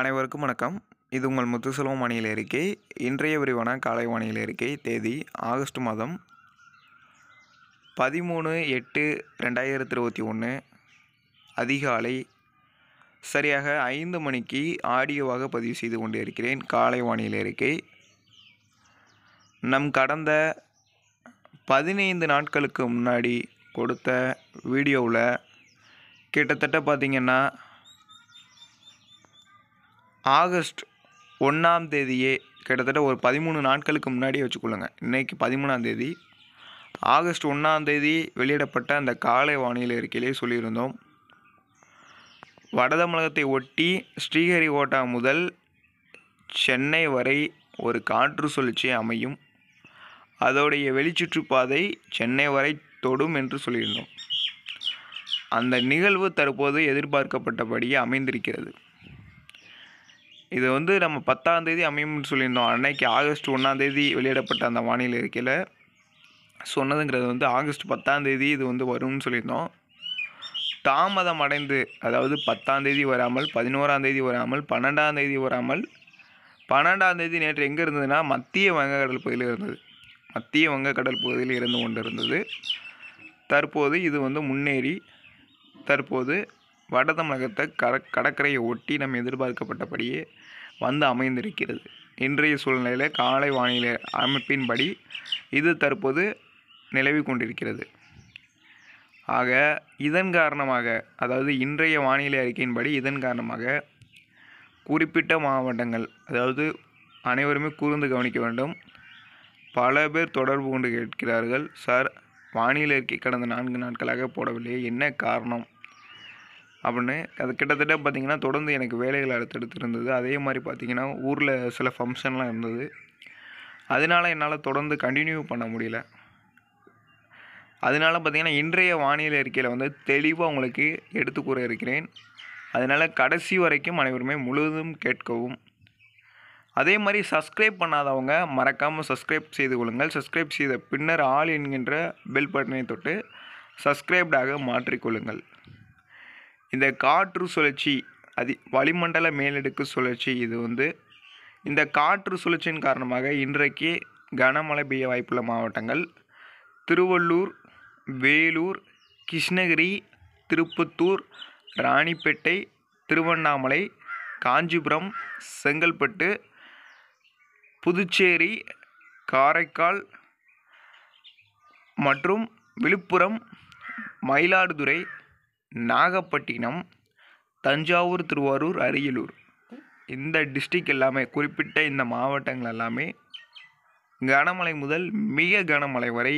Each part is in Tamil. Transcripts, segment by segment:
அனைவருக்கும் வணக்கம் இது உங்கள் முத்துசெல்வம் வானிலை அறிக்கை இன்றைய விரிவான காலை வானிலை அறிக்கை தேதி ஆகஸ்ட் மாதம் பதிமூணு எட்டு ரெண்டாயிரத்தி இருபத்தி ஒன்று அதிகாலை சரியாக ஐந்து மணிக்கு ஆடியோவாக பதிவு செய்து கொண்டு இருக்கிறேன் காலை வானிலை அறிக்கை நம் கடந்த பதினைந்து நாட்களுக்கு முன்னாடி கொடுத்த வீடியோவில் கிட்டத்தட்ட பார்த்திங்கன்னா ஆகஸ்ட் ஒன்றாம் தேதியே கிட்டத்தட்ட ஒரு பதிமூணு நாட்களுக்கு முன்னாடியே வச்சுக்கொள்ளுங்க இன்றைக்கி பதிமூணாம் தேதி ஆகஸ்ட் ஒன்றாம் தேதி வெளியிடப்பட்ட அந்த காலை வானிலை அறிக்கையிலே சொல்லியிருந்தோம் வடதமிழகத்தை ஒட்டி ஸ்ரீஹரிகோட்டா முதல் சென்னை வரை ஒரு காற்று சுழற்சி அமையும் அதோடைய வெளிச்சுற்றுப்பாதை சென்னை வரை தொடும் என்று சொல்லியிருந்தோம் அந்த நிகழ்வு தற்போது எதிர்பார்க்கப்பட்டபடியே அமைந்திருக்கிறது இது வந்து நம்ம பத்தாம் தேதி அமையும்னு சொல்லியிருந்தோம் அன்னைக்கு ஆகஸ்ட் ஒன்றாம் தேதி வெளியிடப்பட்ட அந்த வானிலை இருக்கையில் சொன்னதுங்கிறது வந்து ஆகஸ்ட் பத்தாம் தேதி இது வந்து வரும்னு சொல்லியிருந்தோம் தாமதம் அடைந்து அதாவது பத்தாம் தேதி வராமல் பதினோராம் தேதி வராமல் பன்னெண்டாம் தேதி வராமல் பன்னெண்டாம் தேதி நேற்று எங்கே இருந்ததுன்னா மத்திய வங்கக்கடல் பகுதியில் இருந்தது மத்திய வங்கக்கடல் பகுதியில் இருந்து கொண்டு இருந்தது தற்போது இது வந்து முன்னேறி தற்போது வட தமிழகத்தை கட கடற்கரையை ஒட்டி நம்ம எதிர்பார்க்கப்பட்டபடியே வந்து அமைந்திருக்கிறது இன்றைய சூழ்நிலையில் காலை வானிலை அமைப்பின்படி இது தற்போது நிலவி கொண்டிருக்கிறது ஆக இதன் காரணமாக அதாவது இன்றைய வானிலை அறிக்கையின்படி இதன் காரணமாக குறிப்பிட்ட மாவட்டங்கள் அதாவது அனைவருமே கூர்ந்து கவனிக்க வேண்டும் பல பேர் தொடர்பு கொண்டு கேட்கிறார்கள் சார் வானிலை அறிக்கை கடந்த நான்கு நாட்களாக போடவில்லை என்ன காரணம் அப்படின்னு அது கிட்டத்தட்ட பார்த்திங்கன்னா தொடர்ந்து எனக்கு வேலைகள் அடுத்தடுத்து இருந்தது அதே மாதிரி பார்த்திங்கன்னா ஊரில் சில ஃபங்க்ஷன்லாம் இருந்தது அதனால் என்னால் தொடர்ந்து கண்டினியூ பண்ண முடியல அதனால் பார்த்திங்கன்னா இன்றைய வானிலை அறிக்கையில் வந்து தெளிவாக உங்களுக்கு எடுத்து கூற இருக்கிறேன் அதனால் கடைசி வரைக்கும் அனைவருமே முழுவதும் கேட்கவும் அதே மாதிரி சப்ஸ்கிரைப் பண்ணாதவங்க மறக்காமல் சப்ஸ்கிரைப் செய்து கொள்ளுங்கள் சப்ஸ்கிரைப் செய்த பின்னர் ஆல் என்கின்ற பெல் பட்டனை தொட்டு சப்ஸ்கிரைப்டாக மாற்றிக்கொள்ளுங்கள் இந்த காற்று சுழற்சி அதி வளிமண்டல மேலடுக்கு சுழற்சி இது வந்து இந்த காற்று சுழற்சியின் காரணமாக இன்றைக்கு கனமழை பெய்ய வாய்ப்புள்ள மாவட்டங்கள் திருவள்ளூர் வேலூர் கிருஷ்ணகிரி திருப்பத்தூர் ராணிப்பேட்டை திருவண்ணாமலை காஞ்சிபுரம் செங்கல்பட்டு புதுச்சேரி காரைக்கால் மற்றும் விழுப்புரம் மயிலாடுதுறை நாகப்பட்டினம் தஞ்சாவூர் திருவாரூர் அரியலூர் இந்த டிஸ்ட்ரிக் எல்லாமே குறிப்பிட்ட இந்த மாவட்டங்கள் எல்லாமே கனமழை முதல் மிக கனமழை வரை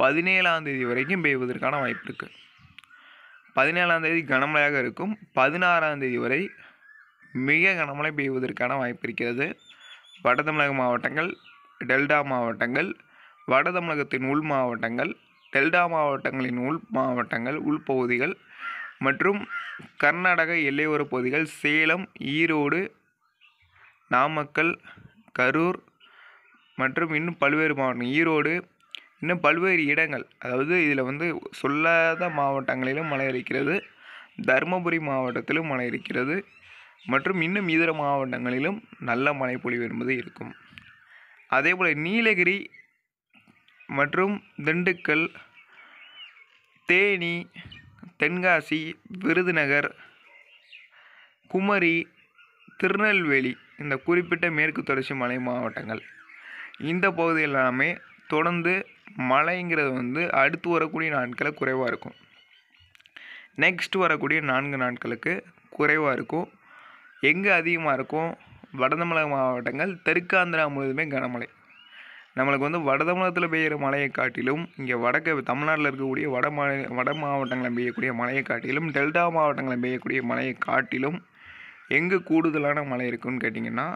பதினேழாம் தேதி வரைக்கும் பெய்வதற்கான வாய்ப்பு இருக்குது பதினேழாம் தேதி கனமழையாக இருக்கும் பதினாறாம் தேதி வரை மிக கனமழை பெய்வதற்கான வாய்ப்பு இருக்கிறது வட தமிழக மாவட்டங்கள் டெல்டா மாவட்டங்கள் வட தமிழகத்தின் உள் மாவட்டங்கள் டெல்டா மாவட்டங்களின் உள் மாவட்டங்கள் உள்பகுதிகள் மற்றும் கர்நாடக எல்லையோர பகுதிகள் சேலம் ஈரோடு நாமக்கல் கரூர் மற்றும் இன்னும் பல்வேறு மாவட்டம் ஈரோடு இன்னும் பல்வேறு இடங்கள் அதாவது இதில் வந்து சொல்லாத மாவட்டங்களிலும் மழை இருக்கிறது தருமபுரி மாவட்டத்திலும் மழை இருக்கிறது மற்றும் இன்னும் இதர மாவட்டங்களிலும் நல்ல பொழிவு என்பது இருக்கும் அதேபோல் நீலகிரி மற்றும் திண்டுக்கல் தேனி தென்காசி விருதுநகர் குமரி திருநெல்வேலி இந்த குறிப்பிட்ட மேற்கு தொடர்ச்சி மலை மாவட்டங்கள் இந்த பகுதியில் எல்லாமே தொடர்ந்து மழைங்கிறது வந்து அடுத்து வரக்கூடிய நாட்களில் குறைவாக இருக்கும் நெக்ஸ்ட் வரக்கூடிய நான்கு நாட்களுக்கு குறைவாக இருக்கும் எங்கே அதிகமாக இருக்கும் வடதமிழக மாவட்டங்கள் தெற்காந்திரா முழுதுமே கனமழை நம்மளுக்கு வந்து வட தமிழகத்தில் பெய்கிற மழையை காட்டிலும் இங்கே வடக்கு தமிழ்நாட்டில் இருக்கக்கூடிய வட மாநில வட மாவட்டங்களில் பெய்யக்கூடிய மழையை காட்டிலும் டெல்டா மாவட்டங்களில் பெய்யக்கூடிய மழையை காட்டிலும் எங்கே கூடுதலான மழை இருக்குன்னு கேட்டிங்கன்னா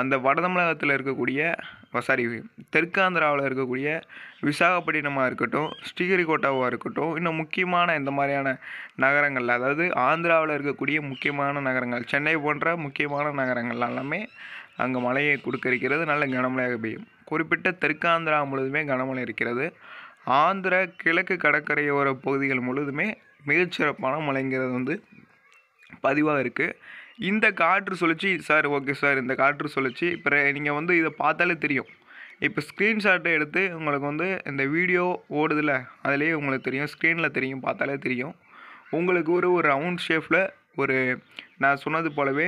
அந்த வட தமிழகத்தில் இருக்கக்கூடிய சாரி தெற்காந்திராவில் இருக்கக்கூடிய விசாகப்பட்டினமாக இருக்கட்டும் ஸ்ரீஹரிகோட்டாவாக இருக்கட்டும் இன்னும் முக்கியமான இந்த மாதிரியான நகரங்கள் அதாவது ஆந்திராவில் இருக்கக்கூடிய முக்கியமான நகரங்கள் சென்னை போன்ற முக்கியமான நகரங்கள் எல்லாமே அங்கே மழையை கொடுக்க நல்ல கனமழையாக பெய்யும் குறிப்பிட்ட தெற்காந்திரா முழுதுமே கனமழை இருக்கிறது ஆந்திர கிழக்கு கடற்கரையோர பகுதிகள் முழுதுமே மிகச்சிறப்பான மழைங்கிறது வந்து பதிவாக இருக்குது இந்த காற்று சுழற்சி சார் ஓகே சார் இந்த காற்று சுழற்சி இப்போ நீங்கள் வந்து இதை பார்த்தாலே தெரியும் இப்போ ஸ்க்ரீன்ஷாட்டை எடுத்து உங்களுக்கு வந்து இந்த வீடியோ ஓடுதில்ல அதிலே உங்களுக்கு தெரியும் ஸ்க்ரீனில் தெரியும் பார்த்தாலே தெரியும் உங்களுக்கு ஒரு ஒரு ரவுண்ட் ஷேப்பில் ஒரு நான் சொன்னது போலவே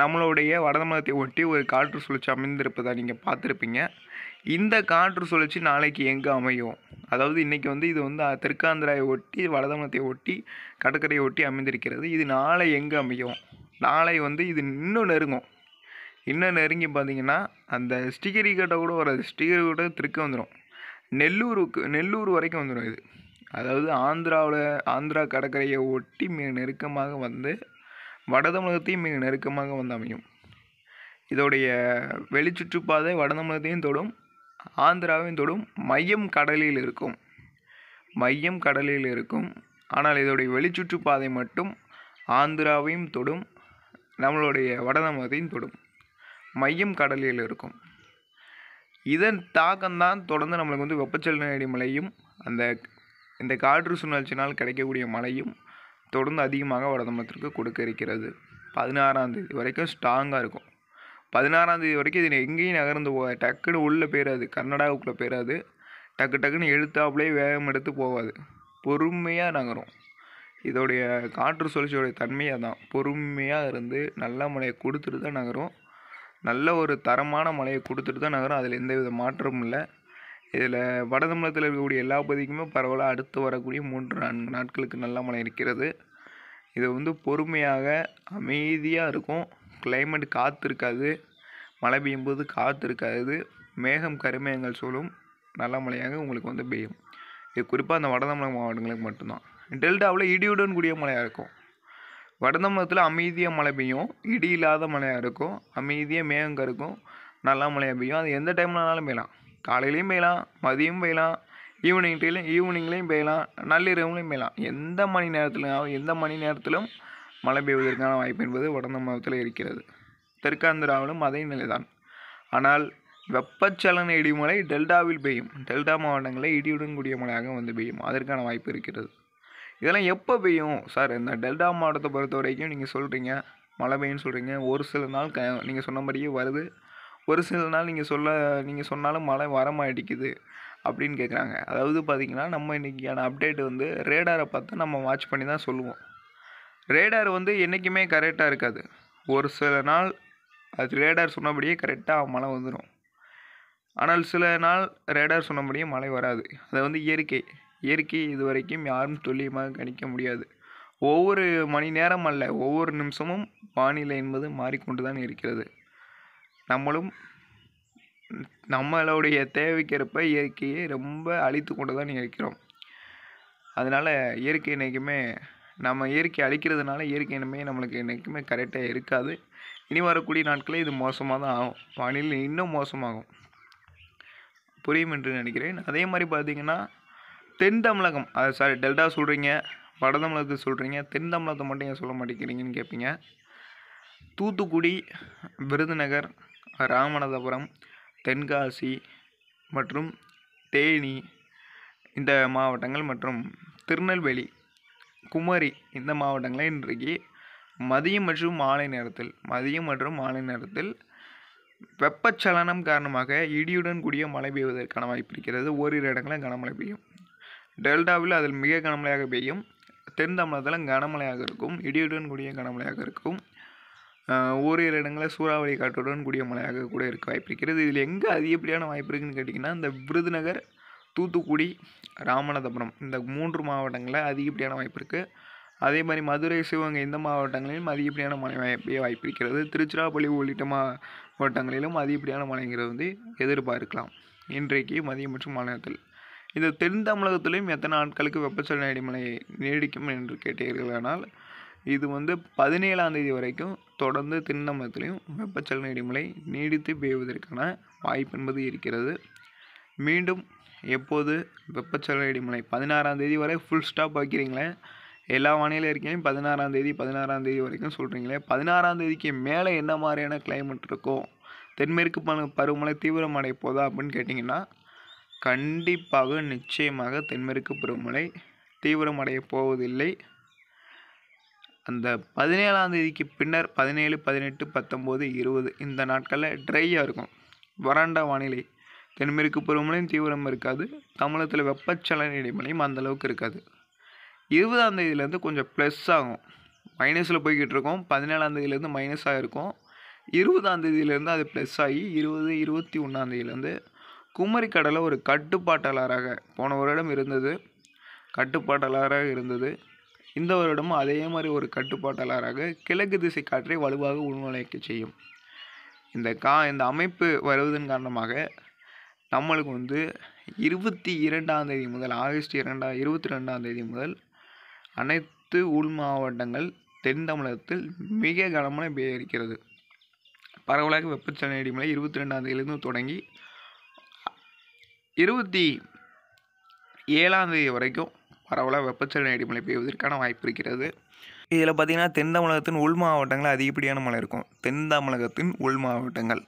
நம்மளுடைய வடதமிழகத்தை ஒட்டி ஒரு காற்று சுழற்சி அமைந்திருப்பதை நீங்கள் பார்த்துருப்பீங்க இந்த காற்று சுழற்சி நாளைக்கு எங்கே அமையும் அதாவது இன்றைக்கி வந்து இது வந்து தெற்காந்திராயை ஒட்டி வடதமலத்தை ஒட்டி கடற்கரையை ஒட்டி அமைந்திருக்கிறது இது நாளை எங்கே அமையும் நாளை வந்து இது இன்னும் நெருங்கும் இன்னும் நெருங்கி பார்த்தீங்கன்னா அந்த ஸ்டிகரி கிட்ட கூட வராது ஸ்டிகரி கூட திருக்க வந்துடும் நெல்லூருக்கு நெல்லூர் வரைக்கும் வந்துடும் இது அதாவது ஆந்திராவில் ஆந்திரா கடற்கரையை ஒட்டி மிக நெருக்கமாக வந்து வடதமிழகத்தையும் மிக நெருக்கமாக வந்து அமையும் இதோடைய வெளிச்சுற்றுப்பாதை வட தமிழகத்தையும் தொடும் ஆந்திராவையும் தொடும் மையம் கடலில் இருக்கும் மையம் கடலில் இருக்கும் ஆனால் இதோடைய வெளிச்சுற்றுப்பாதை மட்டும் ஆந்திராவையும் தொடும் நம்மளுடைய வடதமிழகத்தையும் தொடும் மையம் கடலில் இருக்கும் இதன் தாக்கம்தான் தொடர்ந்து நம்மளுக்கு வந்து வெப்பச்சலன மழையும் அந்த இந்த காற்று சுழற்சினால் கிடைக்கக்கூடிய மழையும் தொடர்ந்து அதிகமாக வடதமிழகத்திற்கு கொடுக்க இருக்கிறது தேதி வரைக்கும் ஸ்ட்ராங்காக இருக்கும் பதினாறாந்தேதி வரைக்கும் இது எங்கேயும் நகர்ந்து போகாது டக்குன்னு உள்ளே போயிடாது கர்நாடகாவுக்குள்ளே போயிடாது டக்கு டக்குன்னு எழுத்தாப்புலேயே வேகம் எடுத்து போகாது பொறுமையாக நகரும் இதோடைய காற்று சுழற்சியோடைய தன்மையாக தான் பொறுமையாக இருந்து நல்ல மழையை கொடுத்துட்டு தான் நகரும் நல்ல ஒரு தரமான மழையை கொடுத்துட்டு தான் நகரும் அதில் எந்த வித மாற்றமும் இல்லை இதில் வட தமிழகத்தில் இருக்கக்கூடிய எல்லா பகுதிக்குமே பரவலாக அடுத்து வரக்கூடிய மூன்று நான்கு நாட்களுக்கு நல்ல மழை இருக்கிறது இது வந்து பொறுமையாக அமைதியாக இருக்கும் கிளைமேட் காற்று இருக்காது மழை பெய்யும் போது காற்று இருக்காது மேகம் கருமேகங்கள் சூழும் நல்ல மழையாக உங்களுக்கு வந்து பெய்யும் இது குறிப்பாக அந்த வட தமிழக மாவட்டங்களுக்கு மட்டும்தான் டெல்டாவில் இடியுடன் கூடிய மழையாக இருக்கும் வட தமிழகத்தில் அமைதியாக மழை பெய்யும் இடி இல்லாத மழையாக இருக்கும் அமைதியாக மேகம் கருக்கும் நல்லா மழையாக பெய்யும் அது எந்த டைம்லனாலும் பெய்யலாம் காலையிலையும் பெய்யலாம் மதியம் பெய்யலாம் ஈவினிங் டெய்லும் ஈவினிங்லேயும் பெய்யலாம் நள்ளிரவுலையும் பெய்யலாம் எந்த மணி நேரத்திலும் எந்த மணி நேரத்திலும் மழை பெய்வதற்கான வாய்ப்பு என்பது வடந்த மாதத்தில் இருக்கிறது தெற்காந்திராவிலும் அதே நிலைதான் ஆனால் வெப்பச்சலன இடிமலை டெல்டாவில் பெய்யும் டெல்டா மாவட்டங்களில் இடியுடன் கூடிய மழையாக வந்து பெய்யும் அதற்கான வாய்ப்பு இருக்கிறது இதெல்லாம் எப்போ பெய்யும் சார் இந்த டெல்டா மாவட்டத்தை பொறுத்த வரைக்கும் நீங்கள் சொல்கிறீங்க மழை பெய்யும்னு சொல்கிறீங்க ஒரு சில நாள் க நீங்கள் சொன்ன மாதிரியே வருது ஒரு சில நாள் நீங்கள் சொல்ல நீங்கள் சொன்னாலும் மழை வரமாயிடிக்குது அப்படின்னு கேட்குறாங்க அதாவது பார்த்திங்கன்னா நம்ம இன்றைக்கியான அப்டேட் வந்து ரேடாரை பார்த்து நம்ம வாட்ச் பண்ணி தான் சொல்லுவோம் ரேடார் வந்து என்றைக்குமே கரெக்டாக இருக்காது ஒரு சில நாள் அது ரேடார் சொன்னபடியே கரெக்டாக மழை வந்துடும் ஆனால் சில நாள் ரேடார் சொன்னபடியே மழை வராது அது வந்து இயற்கை இயற்கை இது வரைக்கும் யாரும் துல்லியமாக கணிக்க முடியாது ஒவ்வொரு மணி நேரம் அல்ல ஒவ்வொரு நிமிஷமும் வானிலை என்பது மாறிக்கொண்டு தான் இருக்கிறது நம்மளும் நம்மளுடைய தேவைக்கேற்ப இயற்கையை ரொம்ப அழித்து கொண்டு தான் இருக்கிறோம் அதனால் இயற்கை என்றைக்குமே நம்ம இயற்கை அழிக்கிறதுனால இயற்கை இனிமே நம்மளுக்கு என்றைக்குமே கரெக்டாக இருக்காது இனி வரக்கூடிய நாட்களில் இது மோசமாக தான் ஆகும் வானிலை இன்னும் மோசமாகும் புரியும் என்று நினைக்கிறேன் அதே மாதிரி பார்த்தீங்கன்னா தென் தமிழகம் அது சாரி டெல்டா சொல்கிறீங்க வட தமிழகத்தை சொல்கிறீங்க தென் தமிழகத்தை மட்டும் ஏன் சொல்ல மாட்டேங்கிறீங்கன்னு கேட்பீங்க தூத்துக்குடி விருதுநகர் ராமநாதபுரம் தென்காசி மற்றும் தேனி இந்த மாவட்டங்கள் மற்றும் திருநெல்வேலி குமரி இந்த மாவட்டங்களில் இன்றைக்கு மதியம் மற்றும் மாலை நேரத்தில் மதியம் மற்றும் மாலை நேரத்தில் வெப்பச்சலனம் காரணமாக இடியுடன் கூடிய மழை பெய்வதற்கான வாய்ப்பு இருக்கிறது ஓரிரு இடங்களில் கனமழை பெய்யும் டெல்டாவில் அதில் மிக கனமழையாக பெய்யும் தென் தமிழகத்தில் கனமழையாக இருக்கும் இடியுடன் கூடிய கனமழையாக இருக்கும் ஓரிரு இடங்களில் சூறாவளி காற்றுடன் கூடிய மழையாக கூட இருக்க வாய்ப்பு இருக்கிறது இதில் எங்கே அதிகப்படியான வாய்ப்பு இருக்குதுன்னு கேட்டிங்கன்னா இந்த விருதுநகர் தூத்துக்குடி ராமநாதபுரம் இந்த மூன்று மாவட்டங்களில் அதிகப்படியான வாய்ப்பு இருக்குது அதே மாதிரி மதுரை சிவகங்கை இந்த மாவட்டங்களிலும் அதிகப்படியான மழை வாய்ப்பு வாய்ப்பு இருக்கிறது திருச்சிராப்பள்ளி உள்ளிட்ட மாவட்டங்களிலும் அதிகப்படியான மழைங்கிறது வந்து எதிர்பார்க்கலாம் இன்றைக்கு மதியம் மற்றும் மாநிலத்தில் இந்த தென் தமிழகத்திலையும் எத்தனை நாட்களுக்கு வெப்பச்சலன அடிமழை நீடிக்கும் என்று கேட்டீர்களானால் இது வந்து பதினேழாம் தேதி வரைக்கும் தொடர்ந்து தென்னமரத்துலேயும் வெப்பச்சலன இடிமலை நீடித்து பெய்வதற்கான வாய்ப்பு என்பது இருக்கிறது மீண்டும் எப்போது வெப்பச்சலன இடிமலை பதினாறாம் தேதி வரை ஃபுல் ஸ்டாப் வைக்கிறீங்களே எல்லா வானிலையும் இருக்கையும் பதினாறாம் தேதி பதினாறாம் தேதி வரைக்கும் சொல்கிறீங்களே பதினாறாம் தேதிக்கு மேலே என்ன மாதிரியான கிளைமேட் இருக்கும் தென்மேற்கு ப பருவமழை தீவிரமடை போதா அப்படின்னு கேட்டிங்கன்னா கண்டிப்பாக நிச்சயமாக தென்மேற்கு பருவமழை தீவிரமடைய போவதில்லை அந்த பதினேழாம் தேதிக்கு பின்னர் பதினேழு பதினெட்டு பத்தொம்போது இருபது இந்த நாட்களில் ட்ரையாக இருக்கும் வறண்ட வானிலை தென்மேற்கு பருவமழையும் தீவிரம் இருக்காது தமிழகத்தில் வெப்பச்சலன இடைமலையும் அந்தளவுக்கு இருக்காது இருபதாம் தேதியிலேருந்து கொஞ்சம் ப்ளஸ் ஆகும் மைனஸில் போய்கிட்டு இருக்கோம் பதினேழாம் தேதியிலேருந்து மைனஸாக இருக்கும் இருபதாம் தேதியிலேருந்து அது ப்ளஸ் ஆகி இருபது இருபத்தி ஒன்றாம் தேதியிலேருந்து குமரி கடலை ஒரு கட்டுப்பாட்டாளராக போன வருடம் இருந்தது கட்டுப்பாட்டாளராக இருந்தது இந்த வருடமும் அதே மாதிரி ஒரு கட்டுப்பாட்டாளராக கிழக்கு திசை காற்றை வலுவாக உள்நுழைக்க செய்யும் இந்த கா இந்த அமைப்பு வருவதன் காரணமாக நம்மளுக்கு வந்து இருபத்தி இரண்டாம் தேதி முதல் ஆகஸ்ட் இரண்டா இருபத்தி ரெண்டாம் தேதி முதல் அனைத்து உள் மாவட்டங்கள் தென் தமிழகத்தில் மிக கனமான பெய்ய இருக்கிறது பரவலாக வெப்பச்சலன இடிமலை இருபத்தி ரெண்டாம் தேதியிலிருந்து தொடங்கி இருபத்தி ஏழாம் தேதி வரைக்கும் பரவலாக வெப்பச்சலன அடிமலை பெய்வதற்கான வாய்ப்பு இருக்கிறது இதில் பார்த்திங்கன்னா தென் தமிழகத்தின் உள் மாவட்டங்களில் அதிகப்படியான மழை இருக்கும் தென் தமிழகத்தின் உள் மாவட்டங்கள்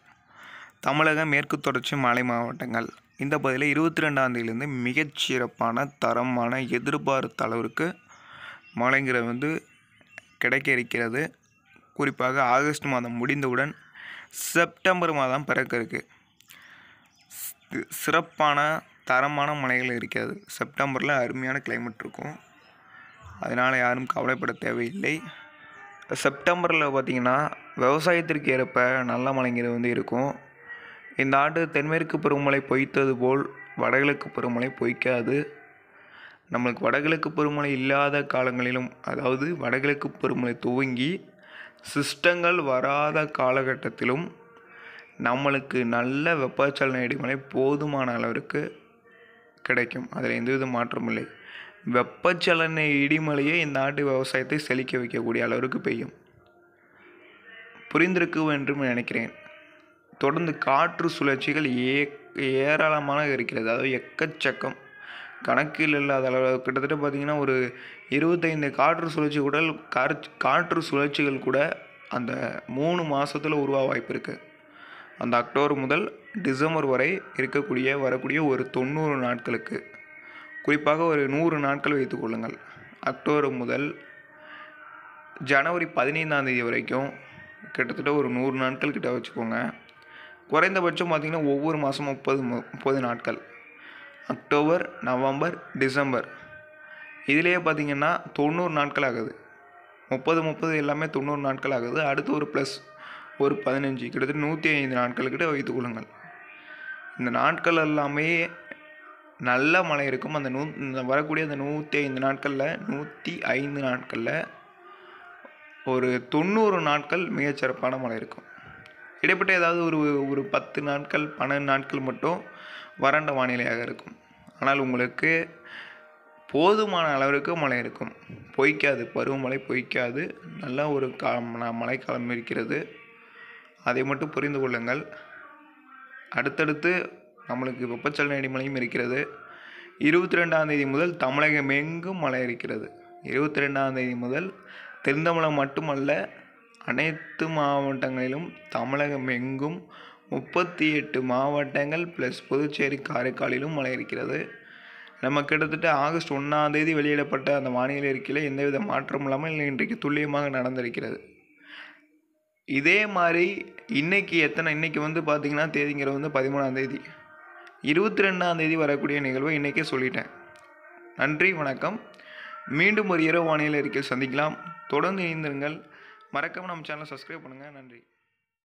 தமிழக மேற்கு தொடர்ச்சி மலை மாவட்டங்கள் இந்த பகுதியில் இருபத்தி ரெண்டாந்தேதியிலேருந்து மிகச்சிறப்பான தரமான எதிர்பார்த்த அளவிற்கு மழைங்கிறது வந்து கிடைக்க இருக்கிறது குறிப்பாக ஆகஸ்ட் மாதம் முடிந்தவுடன் செப்டம்பர் மாதம் பிறக்க இருக்குது சிறப்பான தரமான மலைகள் இருக்காது செப்டம்பரில் அருமையான கிளைமேட் இருக்கும் அதனால் யாரும் கவலைப்பட தேவையில்லை செப்டம்பரில் பார்த்திங்கன்னா விவசாயத்திற்கு ஏற்ப நல்ல மலைங்கிறது வந்து இருக்கும் இந்த ஆண்டு தென்மேற்கு பருவமழை பொய்த்தது போல் வடகிழக்கு பருவமழை பொய்க்காது நம்மளுக்கு வடகிழக்கு பருவமழை இல்லாத காலங்களிலும் அதாவது வடகிழக்கு பருவமழை துவங்கி சிஸ்டங்கள் வராத காலகட்டத்திலும் நம்மளுக்கு நல்ல வெப்பச்சலன இடைமலை போதுமான அளவிற்கு கிடைக்கும் அதில் எந்தவித மாற்றமும் இல்லை வெப்பச்சலன இடிமலையே இந்த ஆண்டு விவசாயத்தை செழிக்க வைக்கக்கூடிய அளவிற்கு பெய்யும் புரிந்திருக்கும் என்று நினைக்கிறேன் தொடர்ந்து காற்று சுழற்சிகள் ஏ ஏராளமாக இருக்கிறது அதாவது எக்கச்சக்கம் கணக்கில் இல்லாத அளவு கிட்டத்தட்ட பார்த்திங்கன்னா ஒரு இருபத்தைந்து காற்று சுழற்சி கூட காற்று சுழற்சிகள் கூட அந்த மூணு மாதத்தில் உருவா வாய்ப்பு இருக்குது அந்த அக்டோபர் முதல் டிசம்பர் வரை இருக்கக்கூடிய வரக்கூடிய ஒரு தொண்ணூறு நாட்களுக்கு குறிப்பாக ஒரு நூறு நாட்கள் வைத்துக்கொள்ளுங்கள் அக்டோபர் முதல் ஜனவரி பதினைந்தாம் தேதி வரைக்கும் கிட்டத்தட்ட ஒரு நூறு நாட்கள் கிட்ட வச்சுக்கோங்க குறைந்தபட்சம் பார்த்திங்கன்னா ஒவ்வொரு மாதம் முப்பது முப்பது நாட்கள் அக்டோபர் நவம்பர் டிசம்பர் இதிலேயே பார்த்திங்கன்னா தொண்ணூறு நாட்கள் ஆகுது முப்பது முப்பது எல்லாமே தொண்ணூறு நாட்கள் ஆகுது அடுத்து ஒரு ப்ளஸ் ஒரு பதினஞ்சு கிட்டத்தட்ட நூற்றி ஐந்து நாட்கள் கிட்ட வைத்து கொள்ளுங்கள் இந்த நாட்கள் எல்லாமே நல்ல மழை இருக்கும் அந்த நூ வரக்கூடிய அந்த நூற்றி ஐந்து நாட்களில் நூற்றி ஐந்து நாட்களில் ஒரு தொண்ணூறு நாட்கள் மிகச்சிறப்பான மழை இருக்கும் இடைப்பட்ட ஏதாவது ஒரு ஒரு பத்து நாட்கள் பன்னெண்டு நாட்கள் மட்டும் வறண்ட வானிலையாக இருக்கும் ஆனால் உங்களுக்கு போதுமான அளவிற்கு மழை இருக்கும் பொய்க்காது பருவமழை பொய்க்காது நல்ல ஒரு கா மழைக்காலம் இருக்கிறது அதை மட்டும் புரிந்து கொள்ளுங்கள் அடுத்தடுத்து நம்மளுக்கு வெப்பச்சலன அடிமழையும் இருக்கிறது இருபத்தி ரெண்டாந்தேதி முதல் தமிழகம் எங்கும் மழை இருக்கிறது இருபத்தி ரெண்டாந்தேதி முதல் தென்தமிழகம் மட்டுமல்ல அனைத்து மாவட்டங்களிலும் தமிழகம் எங்கும் முப்பத்தி எட்டு மாவட்டங்கள் ப்ளஸ் புதுச்சேரி காரைக்காலிலும் மழை இருக்கிறது நம்ம கிட்டத்தட்ட ஆகஸ்ட் ஒன்றாந்தேதி வெளியிடப்பட்ட அந்த வானிலை அறிக்கையில் எந்தவித மாற்றமும் இல்லாமல் இன்றைக்கு துல்லியமாக நடந்திருக்கிறது இதே மாதிரி இன்றைக்கி எத்தனை இன்றைக்கி வந்து பார்த்திங்கன்னா தேதிங்கிற வந்து பதிமூணாம் தேதி இருபத்தி ரெண்டாந்தேதி வரக்கூடிய நிகழ்வை இன்றைக்கே சொல்லிட்டேன் நன்றி வணக்கம் மீண்டும் ஒரு இரவு வானிலை அறிக்கையில் சந்திக்கலாம் தொடர்ந்து இணைந்திருங்கள் மறக்காமல் நம்ம சேனலை சப்ஸ்கிரைப் பண்ணுங்கள் நன்றி